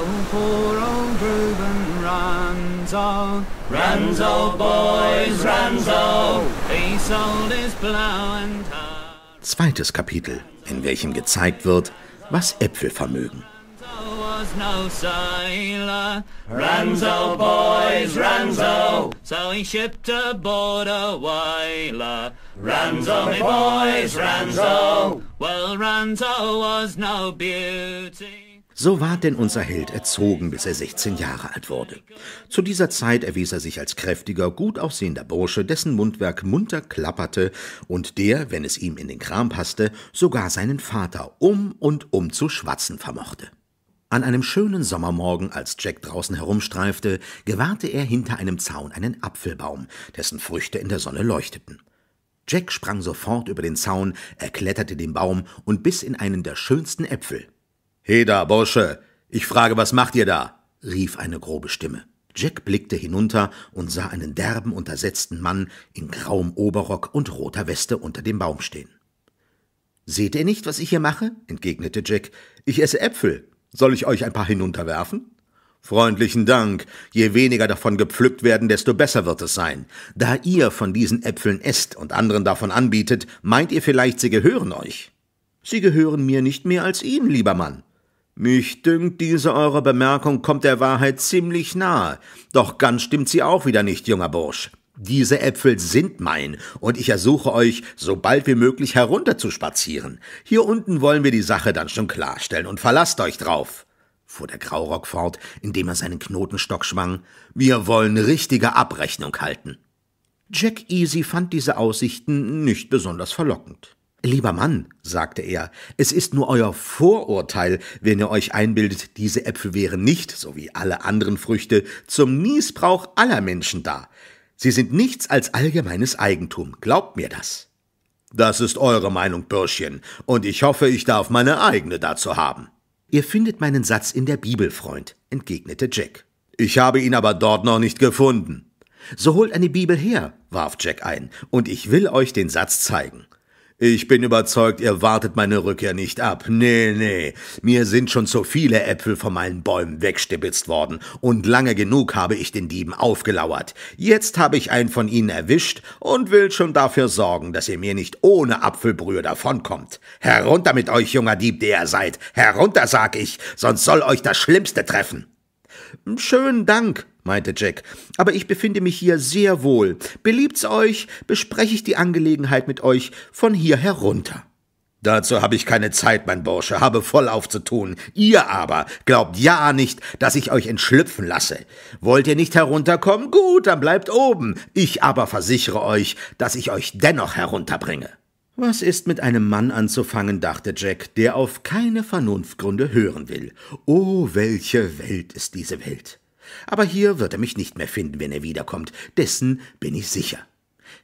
Oh, poor old Reuben Ranzo, Ranzo boys, Ranzo, he sold his plow and Zweites Kapitel, in welchem gezeigt wird, was Äpfel vermögen. no sailor. Ranzo, boys, Ranzo. So he shipped aboard a whaler. Ranzo, me boys, Ranzo. Well, Ranzo was no beauty. So ward denn unser Held erzogen, bis er 16 Jahre alt wurde. Zu dieser Zeit erwies er sich als kräftiger, gut aussehender Bursche, dessen Mundwerk munter klapperte und der, wenn es ihm in den Kram passte, sogar seinen Vater um und um zu schwatzen vermochte. An einem schönen Sommermorgen, als Jack draußen herumstreifte, gewahrte er hinter einem Zaun einen Apfelbaum, dessen Früchte in der Sonne leuchteten. Jack sprang sofort über den Zaun, erkletterte den Baum und biss in einen der schönsten Äpfel. Heda, Bursche, ich frage, was macht ihr da? rief eine grobe Stimme. Jack blickte hinunter und sah einen derben, untersetzten Mann in grauem Oberrock und roter Weste unter dem Baum stehen. Seht ihr nicht, was ich hier mache? entgegnete Jack. Ich esse Äpfel. Soll ich euch ein paar hinunterwerfen? Freundlichen Dank. Je weniger davon gepflückt werden, desto besser wird es sein. Da ihr von diesen Äpfeln esst und anderen davon anbietet, meint ihr vielleicht, sie gehören euch. Sie gehören mir nicht mehr als Ihnen, lieber Mann. Mich dünkt, diese eure Bemerkung kommt der Wahrheit ziemlich nahe. Doch ganz stimmt sie auch wieder nicht, junger Bursch. Diese Äpfel sind mein, und ich ersuche euch, so bald wie möglich herunterzuspazieren. Hier unten wollen wir die Sache dann schon klarstellen, und verlasst euch drauf fuhr der Graurock fort, indem er seinen Knotenstock schwang, wir wollen richtige Abrechnung halten. Jack Easy fand diese Aussichten nicht besonders verlockend. Lieber Mann, sagte er, es ist nur euer Vorurteil, wenn ihr euch einbildet, diese Äpfel wären nicht, so wie alle anderen Früchte, zum Niesbrauch aller Menschen da. Sie sind nichts als allgemeines Eigentum, glaubt mir das. Das ist eure Meinung, Bürschchen, und ich hoffe, ich darf meine eigene dazu haben. Ihr findet meinen Satz in der Bibel, Freund, entgegnete Jack. Ich habe ihn aber dort noch nicht gefunden. So holt eine Bibel her, warf Jack ein, und ich will euch den Satz zeigen. Ich bin überzeugt, ihr wartet meine Rückkehr nicht ab. Nee, nee. Mir sind schon zu viele Äpfel von meinen Bäumen wegstibitzt worden. Und lange genug habe ich den Dieben aufgelauert. Jetzt habe ich einen von ihnen erwischt und will schon dafür sorgen, dass ihr mir nicht ohne Apfelbrühe davonkommt. Herunter mit euch, junger Dieb, der ihr seid. Herunter, sag ich, sonst soll euch das Schlimmste treffen. Schönen Dank, meinte Jack, aber ich befinde mich hier sehr wohl. Beliebt's euch, bespreche ich die Angelegenheit mit euch von hier herunter. Dazu habe ich keine Zeit, mein Bursche, habe voll aufzutun. Ihr aber glaubt ja nicht, dass ich euch entschlüpfen lasse. Wollt ihr nicht herunterkommen? Gut, dann bleibt oben. Ich aber versichere euch, dass ich euch dennoch herunterbringe. Was ist mit einem Mann anzufangen, dachte Jack, der auf keine Vernunftgründe hören will. Oh, welche Welt ist diese Welt. Aber hier wird er mich nicht mehr finden, wenn er wiederkommt, dessen bin ich sicher.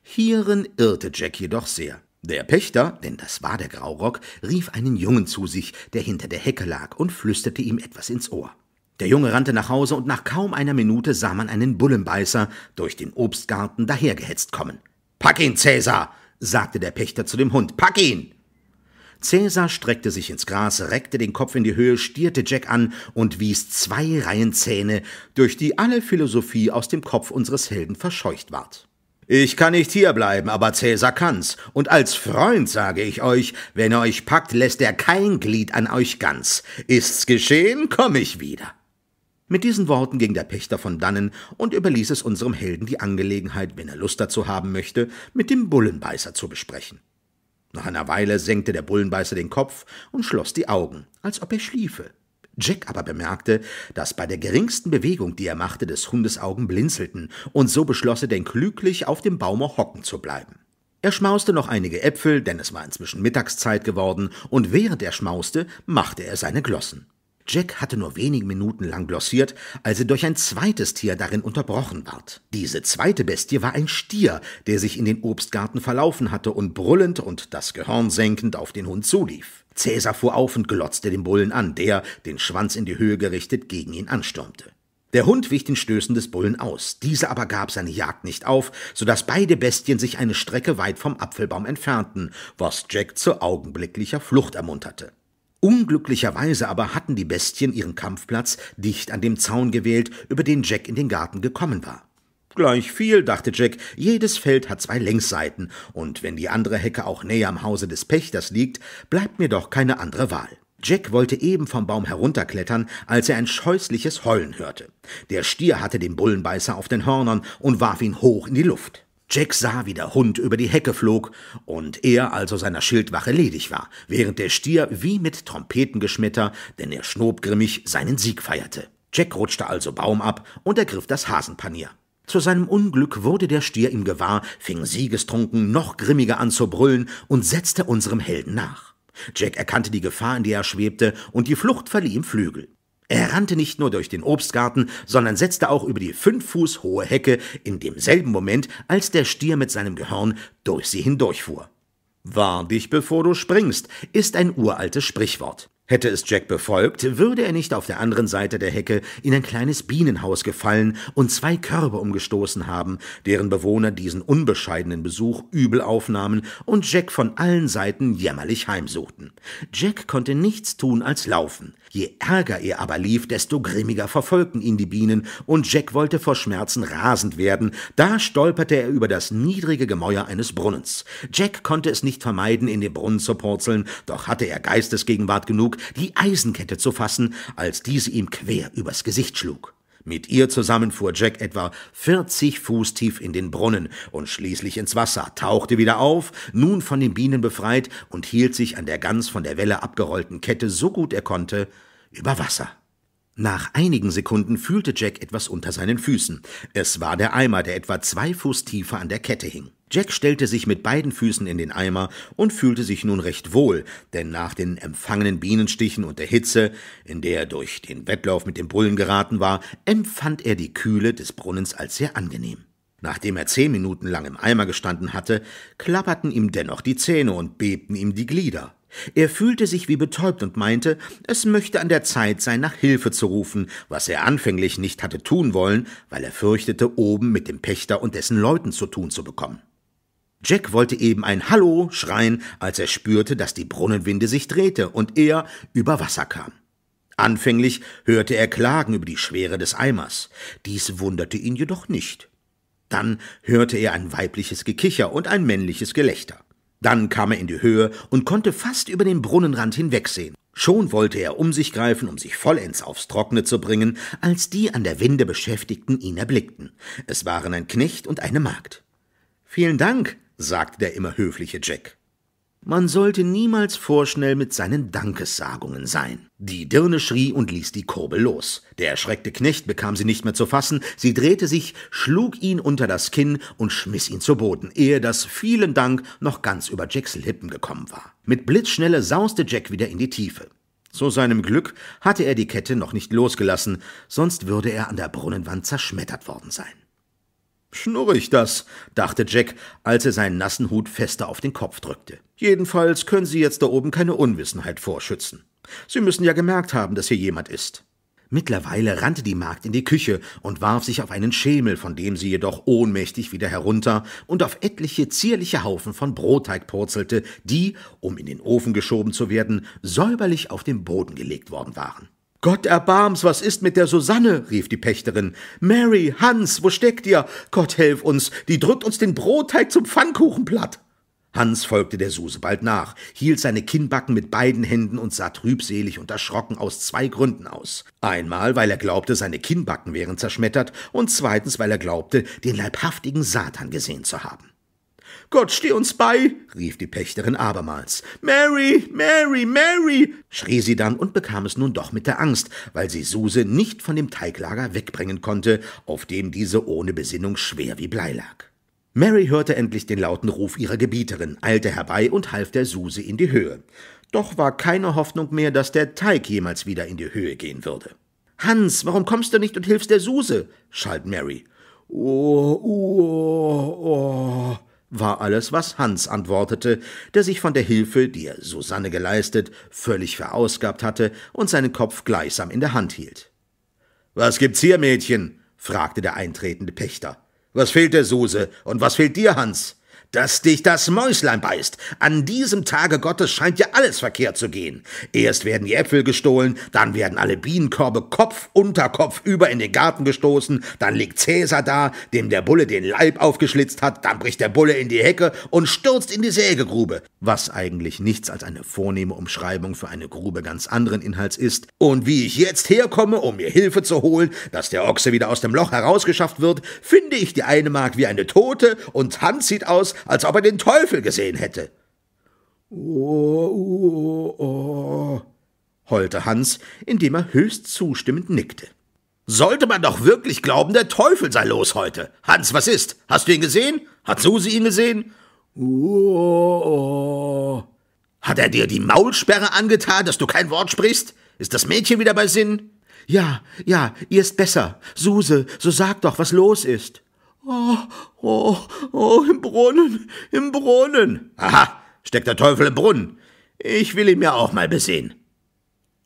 Hierin irrte Jack jedoch sehr. Der Pächter, denn das war der Graurock, rief einen Jungen zu sich, der hinter der Hecke lag, und flüsterte ihm etwas ins Ohr. Der Junge rannte nach Hause, und nach kaum einer Minute sah man einen Bullenbeißer durch den Obstgarten dahergehetzt kommen. Pack ihn, Cäsar! sagte der Pächter zu dem Hund. Pack ihn! Cäsar streckte sich ins Gras, reckte den Kopf in die Höhe, stierte Jack an und wies zwei Reihen Zähne, durch die alle Philosophie aus dem Kopf unseres Helden verscheucht ward. Ich kann nicht hierbleiben, aber Cäsar kann's. Und als Freund sage ich euch, wenn er euch packt, lässt er kein Glied an euch ganz. Ist's geschehen, komm ich wieder. Mit diesen Worten ging der Pächter von dannen und überließ es unserem Helden die Angelegenheit, wenn er Lust dazu haben möchte, mit dem Bullenbeißer zu besprechen. Nach einer Weile senkte der Bullenbeißer den Kopf und schloss die Augen, als ob er schliefe. Jack aber bemerkte, dass bei der geringsten Bewegung, die er machte, des Hundes Augen blinzelten, und so beschloss er denn klüglich, auf dem Baume hocken zu bleiben. Er schmauste noch einige Äpfel, denn es war inzwischen Mittagszeit geworden, und während er schmauste, machte er seine Glossen. Jack hatte nur wenige Minuten lang glossiert, als er durch ein zweites Tier darin unterbrochen ward. Diese zweite Bestie war ein Stier, der sich in den Obstgarten verlaufen hatte und brüllend und das Gehörn senkend auf den Hund zulief. Cäsar fuhr auf und glotzte den Bullen an, der, den Schwanz in die Höhe gerichtet, gegen ihn anstürmte. Der Hund wich den Stößen des Bullen aus, dieser aber gab seine Jagd nicht auf, so dass beide Bestien sich eine Strecke weit vom Apfelbaum entfernten, was Jack zu augenblicklicher Flucht ermunterte. Unglücklicherweise aber hatten die Bestien ihren Kampfplatz dicht an dem Zaun gewählt, über den Jack in den Garten gekommen war. Gleich viel, dachte Jack, jedes Feld hat zwei Längsseiten, und wenn die andere Hecke auch näher am Hause des Pächters liegt, bleibt mir doch keine andere Wahl. Jack wollte eben vom Baum herunterklettern, als er ein scheußliches Heulen hörte. Der Stier hatte den Bullenbeißer auf den Hörnern und warf ihn hoch in die Luft. Jack sah, wie der Hund über die Hecke flog und er also seiner Schildwache ledig war, während der Stier wie mit Trompetengeschmetter, denn er schnob grimmig, seinen Sieg feierte. Jack rutschte also Baum ab und ergriff das Hasenpanier. Zu seinem Unglück wurde der Stier ihm gewahr, fing siegestrunken noch grimmiger an zu brüllen und setzte unserem Helden nach. Jack erkannte die Gefahr, in der er schwebte, und die Flucht verlieh ihm Flügel. Er rannte nicht nur durch den Obstgarten, sondern setzte auch über die fünf Fuß hohe Hecke in demselben Moment, als der Stier mit seinem Gehörn durch sie hindurchfuhr. Warn dich, bevor du springst, ist ein uraltes Sprichwort. Hätte es Jack befolgt, würde er nicht auf der anderen Seite der Hecke in ein kleines Bienenhaus gefallen und zwei Körbe umgestoßen haben, deren Bewohner diesen unbescheidenen Besuch übel aufnahmen und Jack von allen Seiten jämmerlich heimsuchten. Jack konnte nichts tun als laufen. Je ärger er aber lief, desto grimmiger verfolgten ihn die Bienen, und Jack wollte vor Schmerzen rasend werden. Da stolperte er über das niedrige Gemäuer eines Brunnens. Jack konnte es nicht vermeiden, in den Brunnen zu purzeln, doch hatte er Geistesgegenwart genug, die Eisenkette zu fassen, als diese ihm quer übers Gesicht schlug. Mit ihr zusammen fuhr Jack etwa 40 Fuß tief in den Brunnen und schließlich ins Wasser, tauchte wieder auf, nun von den Bienen befreit und hielt sich an der ganz von der Welle abgerollten Kette so gut er konnte, über Wasser. Nach einigen Sekunden fühlte Jack etwas unter seinen Füßen. Es war der Eimer, der etwa zwei Fuß tiefer an der Kette hing. Jack stellte sich mit beiden Füßen in den Eimer und fühlte sich nun recht wohl, denn nach den empfangenen Bienenstichen und der Hitze, in der er durch den Wettlauf mit dem Bullen geraten war, empfand er die Kühle des Brunnens als sehr angenehm. Nachdem er zehn Minuten lang im Eimer gestanden hatte, klapperten ihm dennoch die Zähne und bebten ihm die Glieder. Er fühlte sich wie betäubt und meinte, es möchte an der Zeit sein, nach Hilfe zu rufen, was er anfänglich nicht hatte tun wollen, weil er fürchtete, oben mit dem Pächter und dessen Leuten zu tun zu bekommen. Jack wollte eben ein Hallo schreien, als er spürte, dass die Brunnenwinde sich drehte und er über Wasser kam. Anfänglich hörte er Klagen über die Schwere des Eimers. Dies wunderte ihn jedoch nicht. Dann hörte er ein weibliches Gekicher und ein männliches Gelächter. Dann kam er in die Höhe und konnte fast über den Brunnenrand hinwegsehen. Schon wollte er um sich greifen, um sich vollends aufs Trockene zu bringen, als die an der Winde Beschäftigten ihn erblickten. Es waren ein Knecht und eine Magd. Vielen Dank, sagte der immer höfliche Jack. Man sollte niemals vorschnell mit seinen Dankessagungen sein. Die Dirne schrie und ließ die Kurbel los. Der erschreckte Knecht bekam sie nicht mehr zu fassen, sie drehte sich, schlug ihn unter das Kinn und schmiss ihn zu Boden, ehe das vielen Dank noch ganz über Jacks Lippen gekommen war. Mit Blitzschnelle sauste Jack wieder in die Tiefe. Zu seinem Glück hatte er die Kette noch nicht losgelassen, sonst würde er an der Brunnenwand zerschmettert worden sein. Schnurrig das, dachte Jack, als er seinen nassen Hut fester auf den Kopf drückte. Jedenfalls können Sie jetzt da oben keine Unwissenheit vorschützen. Sie müssen ja gemerkt haben, dass hier jemand ist. Mittlerweile rannte die Magd in die Küche und warf sich auf einen Schemel, von dem sie jedoch ohnmächtig wieder herunter und auf etliche zierliche Haufen von Brotteig purzelte, die, um in den Ofen geschoben zu werden, säuberlich auf den Boden gelegt worden waren. Gott erbarms, was ist mit der Susanne? rief die Pächterin. Mary, Hans, wo steckt ihr? Gott helf uns, die drückt uns den Brotteig zum Pfannkuchen platt. Hans folgte der Suse bald nach, hielt seine Kinnbacken mit beiden Händen und sah trübselig und erschrocken aus zwei Gründen aus. Einmal, weil er glaubte, seine Kinnbacken wären zerschmettert, und zweitens, weil er glaubte, den leibhaftigen Satan gesehen zu haben. Gott steh uns bei, rief die Pächterin abermals. Mary, Mary, Mary, schrie sie dann und bekam es nun doch mit der Angst, weil sie Suse nicht von dem Teiglager wegbringen konnte, auf dem diese ohne Besinnung schwer wie Blei lag. Mary hörte endlich den lauten Ruf ihrer Gebieterin, eilte herbei und half der Suse in die Höhe. Doch war keine Hoffnung mehr, dass der Teig jemals wieder in die Höhe gehen würde. Hans, warum kommst du nicht und hilfst der Suse? schalt Mary. Oh, oh, oh war alles, was Hans antwortete, der sich von der Hilfe, die er Susanne geleistet, völlig verausgabt hatte und seinen Kopf gleichsam in der Hand hielt. Was gibt's hier, Mädchen? fragte der eintretende Pächter. Was fehlt der Suse und was fehlt dir, Hans? dass dich das Mäuslein beißt. An diesem Tage Gottes scheint ja alles verkehrt zu gehen. Erst werden die Äpfel gestohlen, dann werden alle Bienenkorbe Kopf unter Kopf über in den Garten gestoßen, dann liegt Cäsar da, dem der Bulle den Leib aufgeschlitzt hat, dann bricht der Bulle in die Hecke und stürzt in die Sägegrube, was eigentlich nichts als eine vornehme Umschreibung für eine Grube ganz anderen Inhalts ist. Und wie ich jetzt herkomme, um mir Hilfe zu holen, dass der Ochse wieder aus dem Loch herausgeschafft wird, finde ich die eine Magd wie eine Tote und Hans sieht aus, als ob er den Teufel gesehen hätte. Oh, oh, oh, heulte Hans, indem er höchst zustimmend nickte. Sollte man doch wirklich glauben, der Teufel sei los heute. Hans, was ist? Hast du ihn gesehen? Hat Susi ihn gesehen? Oh, oh. Hat er dir die Maulsperre angetan, dass du kein Wort sprichst? Ist das Mädchen wieder bei Sinn? Ja, ja, ihr ist besser. Suse, so sag doch, was los ist. Oh, oh, oh, im Brunnen, im Brunnen. Aha, steckt der Teufel im Brunnen. Ich will ihn mir auch mal besehen.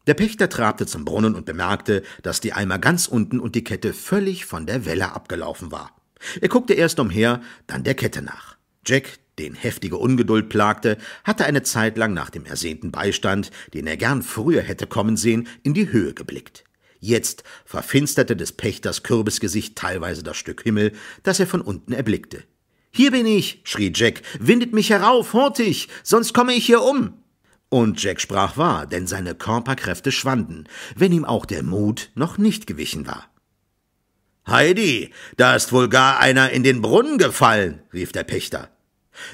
Der Pächter trabte zum Brunnen und bemerkte, dass die Eimer ganz unten und die Kette völlig von der Welle abgelaufen war. Er guckte erst umher, dann der Kette nach. Jack, den heftige Ungeduld plagte, hatte eine Zeit lang nach dem ersehnten Beistand, den er gern früher hätte kommen sehen, in die Höhe geblickt. Jetzt verfinsterte des Pächters Kürbisgesicht teilweise das Stück Himmel, das er von unten erblickte. Hier bin ich, schrie Jack, windet mich herauf, hurtig, sonst komme ich hier um. Und Jack sprach wahr, denn seine Körperkräfte schwanden, wenn ihm auch der Mut noch nicht gewichen war. Heidi, da ist wohl gar einer in den Brunnen gefallen, rief der Pächter.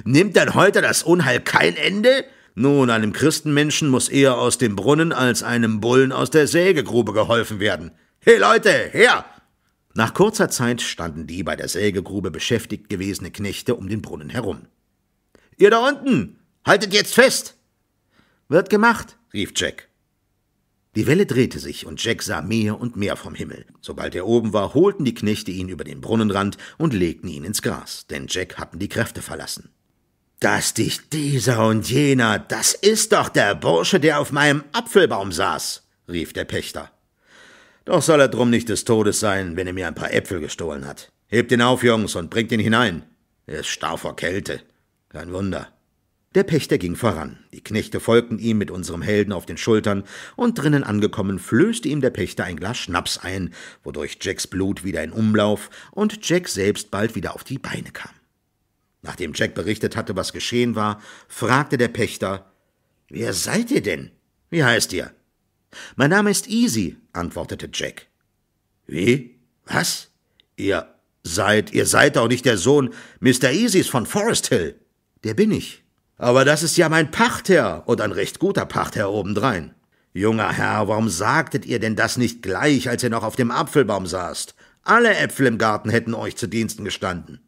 Nimmt denn heute das Unheil kein Ende? Nun, einem Christenmenschen muss eher aus dem Brunnen als einem Bullen aus der Sägegrube geholfen werden. Hey Leute, her! Nach kurzer Zeit standen die bei der Sägegrube beschäftigt gewesene Knechte um den Brunnen herum. Ihr da unten, haltet jetzt fest! Wird gemacht, rief Jack. Die Welle drehte sich und Jack sah mehr und mehr vom Himmel. Sobald er oben war, holten die Knechte ihn über den Brunnenrand und legten ihn ins Gras, denn Jack hatten die Kräfte verlassen dass dich dieser und jener, das ist doch der Bursche, der auf meinem Apfelbaum saß, rief der Pächter. Doch soll er drum nicht des Todes sein, wenn er mir ein paar Äpfel gestohlen hat. Hebt ihn auf, Jungs, und bringt ihn hinein. Er ist starr vor Kälte. Kein Wunder. Der Pächter ging voran. Die Knechte folgten ihm mit unserem Helden auf den Schultern, und drinnen angekommen flößte ihm der Pächter ein Glas Schnaps ein, wodurch Jacks Blut wieder in Umlauf und Jack selbst bald wieder auf die Beine kam. Nachdem Jack berichtet hatte, was geschehen war, fragte der Pächter Wer seid ihr denn? Wie heißt ihr? Mein Name ist Easy, antwortete Jack. Wie? Was? Ihr seid, ihr seid auch nicht der Sohn Mr. Easys von Forest Hill. Der bin ich. Aber das ist ja mein Pachtherr und ein recht guter Pachtherr obendrein. Junger Herr, warum sagtet ihr denn das nicht gleich, als ihr noch auf dem Apfelbaum saßt? Alle Äpfel im Garten hätten euch zu Diensten gestanden.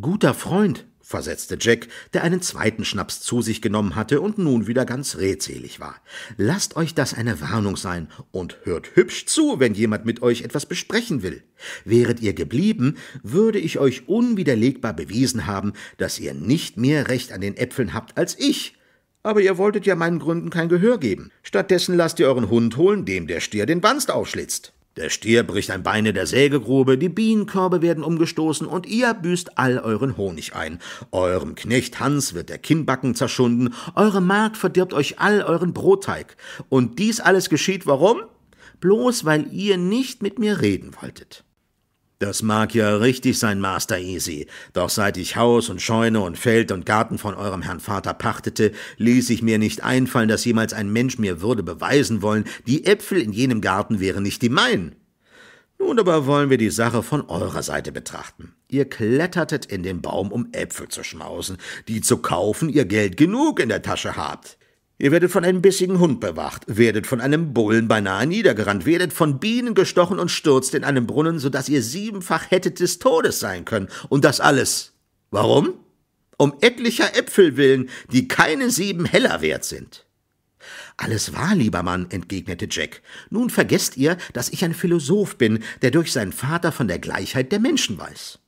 Guter Freund, versetzte Jack, der einen zweiten Schnaps zu sich genommen hatte und nun wieder ganz redselig war. Lasst euch das eine Warnung sein und hört hübsch zu, wenn jemand mit euch etwas besprechen will. Wäret ihr geblieben, würde ich euch unwiderlegbar bewiesen haben, dass ihr nicht mehr Recht an den Äpfeln habt als ich. Aber ihr wolltet ja meinen Gründen kein Gehör geben. Stattdessen lasst ihr euren Hund holen, dem der Stier den Banst aufschlitzt. Der Stier bricht ein Bein in der Sägegrube, die Bienenkörbe werden umgestoßen und ihr büßt all euren Honig ein. Eurem Knecht Hans wird der Kinnbacken zerschunden, eure Magd verdirbt euch all euren Brotteig. Und dies alles geschieht warum? Bloß weil ihr nicht mit mir reden wolltet. Das mag ja richtig sein, Master Easy, doch seit ich Haus und Scheune und Feld und Garten von eurem Herrn Vater pachtete, ließ ich mir nicht einfallen, dass jemals ein Mensch mir würde beweisen wollen, die Äpfel in jenem Garten wären nicht die meinen. Nun aber wollen wir die Sache von eurer Seite betrachten. Ihr klettertet in den Baum, um Äpfel zu schmausen, die zu kaufen ihr Geld genug in der Tasche habt. Ihr werdet von einem bissigen Hund bewacht, werdet von einem Bullen beinahe niedergerannt, werdet von Bienen gestochen und stürzt in einen Brunnen, so dass ihr siebenfach hättet des Todes sein können. Und das alles. Warum? Um etlicher Äpfel willen, die keine sieben Heller wert sind. Alles wahr, lieber Mann, entgegnete Jack. Nun vergesst ihr, dass ich ein Philosoph bin, der durch seinen Vater von der Gleichheit der Menschen weiß.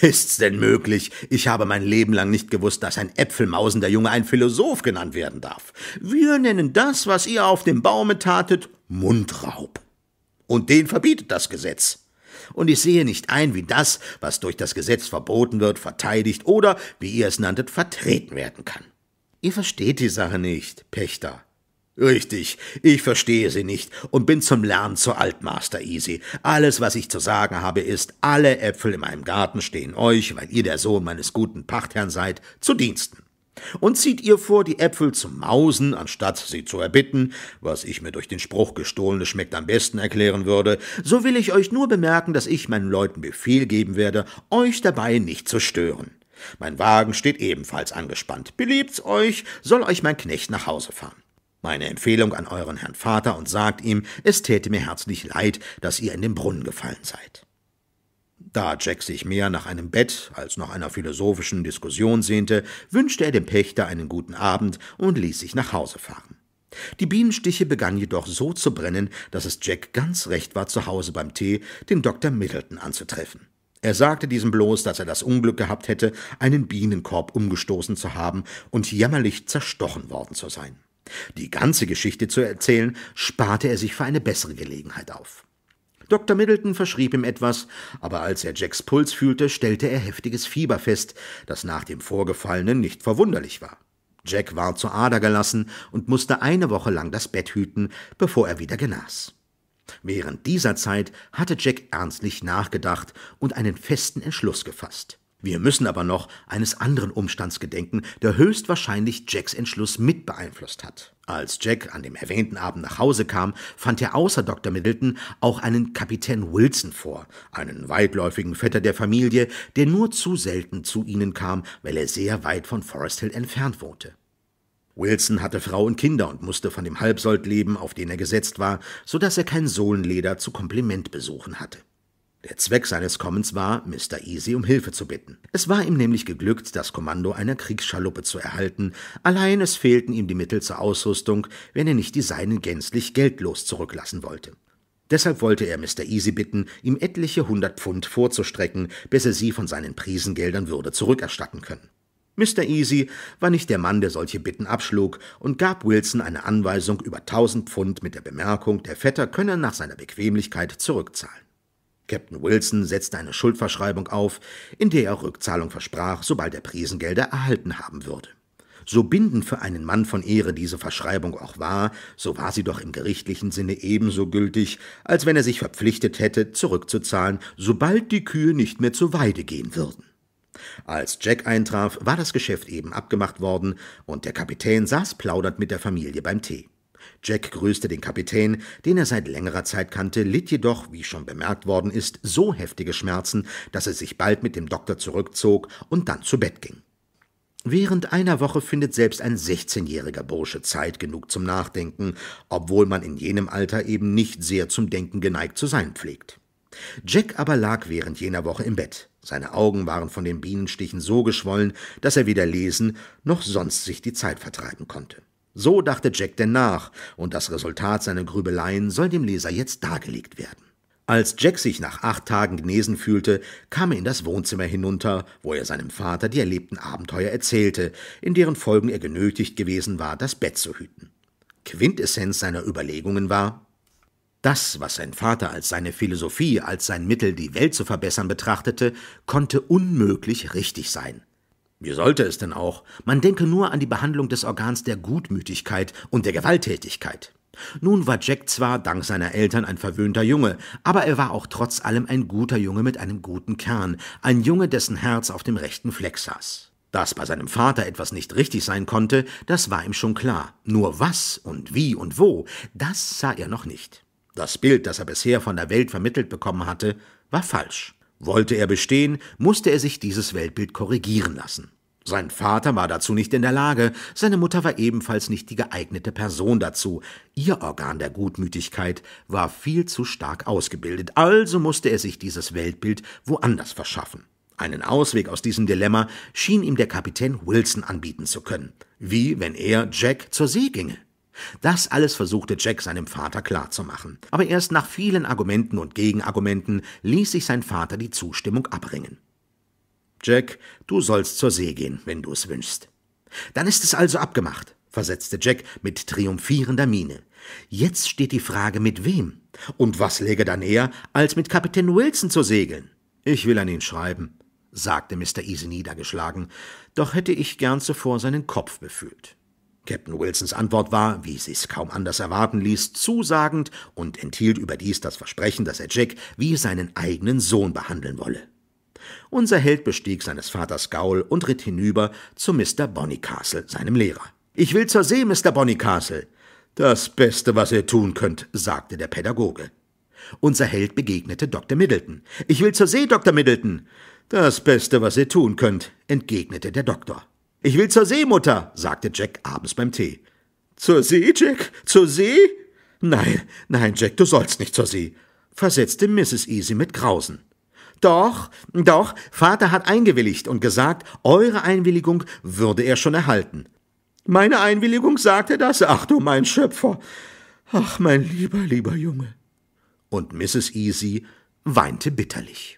Ist's denn möglich? Ich habe mein Leben lang nicht gewusst, dass ein äpfelmausender Junge ein Philosoph genannt werden darf. Wir nennen das, was ihr auf dem Baume tatet, Mundraub. Und den verbietet das Gesetz. Und ich sehe nicht ein, wie das, was durch das Gesetz verboten wird, verteidigt oder, wie ihr es nanntet, vertreten werden kann. Ihr versteht die Sache nicht, Pächter. Richtig, ich verstehe Sie nicht und bin zum Lernen zu alt, Master Easy. Alles, was ich zu sagen habe, ist, alle Äpfel in meinem Garten stehen euch, weil ihr der Sohn meines guten Pachtherrn seid, zu Diensten. Und zieht ihr vor, die Äpfel zu mausen, anstatt sie zu erbitten, was ich mir durch den Spruch gestohlene schmeckt am besten erklären würde, so will ich euch nur bemerken, dass ich meinen Leuten Befehl geben werde, euch dabei nicht zu stören. Mein Wagen steht ebenfalls angespannt. Beliebt's euch, soll euch mein Knecht nach Hause fahren meine Empfehlung an euren Herrn Vater und sagt ihm, es täte mir herzlich leid, dass ihr in den Brunnen gefallen seid. Da Jack sich mehr nach einem Bett als nach einer philosophischen Diskussion sehnte, wünschte er dem Pächter einen guten Abend und ließ sich nach Hause fahren. Die Bienenstiche begannen jedoch so zu brennen, dass es Jack ganz recht war, zu Hause beim Tee den Dr. Middleton anzutreffen. Er sagte diesem bloß, dass er das Unglück gehabt hätte, einen Bienenkorb umgestoßen zu haben und jämmerlich zerstochen worden zu sein. Die ganze Geschichte zu erzählen, sparte er sich für eine bessere Gelegenheit auf. Dr. Middleton verschrieb ihm etwas, aber als er Jacks Puls fühlte, stellte er heftiges Fieber fest, das nach dem Vorgefallenen nicht verwunderlich war. Jack war zur Ader gelassen und musste eine Woche lang das Bett hüten, bevor er wieder genas. Während dieser Zeit hatte Jack ernstlich nachgedacht und einen festen Entschluss gefasst. Wir müssen aber noch eines anderen Umstands gedenken, der höchstwahrscheinlich Jacks Entschluss mit beeinflusst hat. Als Jack an dem erwähnten Abend nach Hause kam, fand er außer Dr. Middleton auch einen Kapitän Wilson vor, einen weitläufigen Vetter der Familie, der nur zu selten zu ihnen kam, weil er sehr weit von Forest Hill entfernt wohnte. Wilson hatte Frau und Kinder und musste von dem Halbsold leben, auf den er gesetzt war, so dass er kein Sohlenleder zu Komplimentbesuchen hatte. Der Zweck seines Kommens war, Mr. Easy um Hilfe zu bitten. Es war ihm nämlich geglückt, das Kommando einer Kriegsschaluppe zu erhalten, allein es fehlten ihm die Mittel zur Ausrüstung, wenn er nicht die seinen gänzlich geldlos zurücklassen wollte. Deshalb wollte er Mr. Easy bitten, ihm etliche hundert Pfund vorzustrecken, bis er sie von seinen Prisengeldern würde zurückerstatten können. Mr. Easy war nicht der Mann, der solche Bitten abschlug, und gab Wilson eine Anweisung über tausend Pfund mit der Bemerkung, der Vetter könne nach seiner Bequemlichkeit zurückzahlen. Captain Wilson setzte eine Schuldverschreibung auf, in der er Rückzahlung versprach, sobald er Prisengelder erhalten haben würde. So bindend für einen Mann von Ehre diese Verschreibung auch war, so war sie doch im gerichtlichen Sinne ebenso gültig, als wenn er sich verpflichtet hätte, zurückzuzahlen, sobald die Kühe nicht mehr zur Weide gehen würden. Als Jack eintraf, war das Geschäft eben abgemacht worden, und der Kapitän saß plaudernd mit der Familie beim Tee. Jack grüßte den Kapitän, den er seit längerer Zeit kannte, litt jedoch, wie schon bemerkt worden ist, so heftige Schmerzen, dass er sich bald mit dem Doktor zurückzog und dann zu Bett ging. Während einer Woche findet selbst ein 16-jähriger Bursche Zeit genug zum Nachdenken, obwohl man in jenem Alter eben nicht sehr zum Denken geneigt zu sein pflegt. Jack aber lag während jener Woche im Bett. Seine Augen waren von den Bienenstichen so geschwollen, dass er weder lesen noch sonst sich die Zeit vertreiben konnte. So dachte Jack denn nach, und das Resultat seiner Grübeleien soll dem Leser jetzt dargelegt werden. Als Jack sich nach acht Tagen genesen fühlte, kam er in das Wohnzimmer hinunter, wo er seinem Vater die erlebten Abenteuer erzählte, in deren Folgen er genötigt gewesen war, das Bett zu hüten. Quintessenz seiner Überlegungen war, das, was sein Vater als seine Philosophie, als sein Mittel, die Welt zu verbessern betrachtete, konnte unmöglich richtig sein. Wie sollte es denn auch? Man denke nur an die Behandlung des Organs der Gutmütigkeit und der Gewalttätigkeit. Nun war Jack zwar dank seiner Eltern ein verwöhnter Junge, aber er war auch trotz allem ein guter Junge mit einem guten Kern, ein Junge, dessen Herz auf dem rechten Fleck saß. Dass bei seinem Vater etwas nicht richtig sein konnte, das war ihm schon klar. Nur was und wie und wo, das sah er noch nicht. Das Bild, das er bisher von der Welt vermittelt bekommen hatte, war falsch. Wollte er bestehen, musste er sich dieses Weltbild korrigieren lassen. Sein Vater war dazu nicht in der Lage, seine Mutter war ebenfalls nicht die geeignete Person dazu. Ihr Organ der Gutmütigkeit war viel zu stark ausgebildet, also musste er sich dieses Weltbild woanders verschaffen. Einen Ausweg aus diesem Dilemma schien ihm der Kapitän Wilson anbieten zu können, wie wenn er Jack zur See ginge. Das alles versuchte Jack seinem Vater klarzumachen, aber erst nach vielen Argumenten und Gegenargumenten ließ sich sein Vater die Zustimmung abringen. Jack, du sollst zur See gehen, wenn du es wünschst. Dann ist es also abgemacht, versetzte Jack mit triumphierender Miene. Jetzt steht die Frage, mit wem? Und was läge da näher, als mit Kapitän Wilson zu segeln? Ich will an ihn schreiben, sagte Mr. Easy niedergeschlagen, doch hätte ich gern zuvor seinen Kopf befühlt. Captain Wilsons Antwort war, wie sich's kaum anders erwarten ließ, zusagend und enthielt überdies das Versprechen, dass er Jack wie seinen eigenen Sohn behandeln wolle. Unser Held bestieg seines Vaters Gaul und ritt hinüber zu Mr. Bonnycastle, seinem Lehrer. Ich will zur See, Mr. Bonnycastle. Das Beste, was ihr tun könnt, sagte der Pädagoge. Unser Held begegnete Dr. Middleton. Ich will zur See, Dr. Middleton. Das Beste, was ihr tun könnt, entgegnete der Doktor. Ich will zur See, Mutter, sagte Jack abends beim Tee. Zur See, Jack? Zur See? Nein, nein, Jack, du sollst nicht zur See, versetzte Mrs. Easy mit Grausen. Doch, doch, Vater hat eingewilligt und gesagt, eure Einwilligung würde er schon erhalten. Meine Einwilligung sagte das, ach du mein Schöpfer. Ach, mein lieber, lieber Junge. Und Mrs. Easy weinte bitterlich.